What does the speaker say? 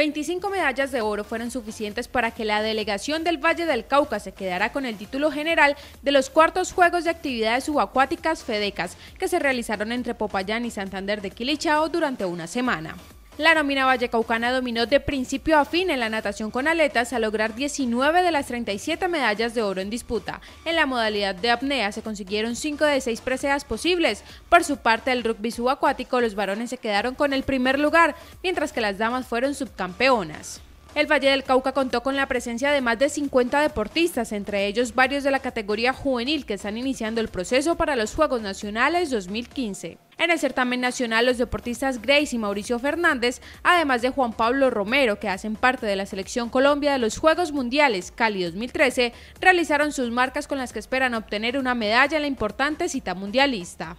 25 medallas de oro fueron suficientes para que la delegación del Valle del Cauca se quedara con el título general de los cuartos Juegos de Actividades Subacuáticas FEDECAS que se realizaron entre Popayán y Santander de Quilichao durante una semana. La nómina vallecaucana dominó de principio a fin en la natación con aletas al lograr 19 de las 37 medallas de oro en disputa. En la modalidad de apnea se consiguieron 5 de 6 preseas posibles. Por su parte, el rugby subacuático, los varones se quedaron con el primer lugar, mientras que las damas fueron subcampeonas. El Valle del Cauca contó con la presencia de más de 50 deportistas, entre ellos varios de la categoría juvenil que están iniciando el proceso para los Juegos Nacionales 2015. En el certamen nacional, los deportistas Grace y Mauricio Fernández, además de Juan Pablo Romero, que hacen parte de la Selección Colombia de los Juegos Mundiales Cali 2013, realizaron sus marcas con las que esperan obtener una medalla en la importante cita mundialista.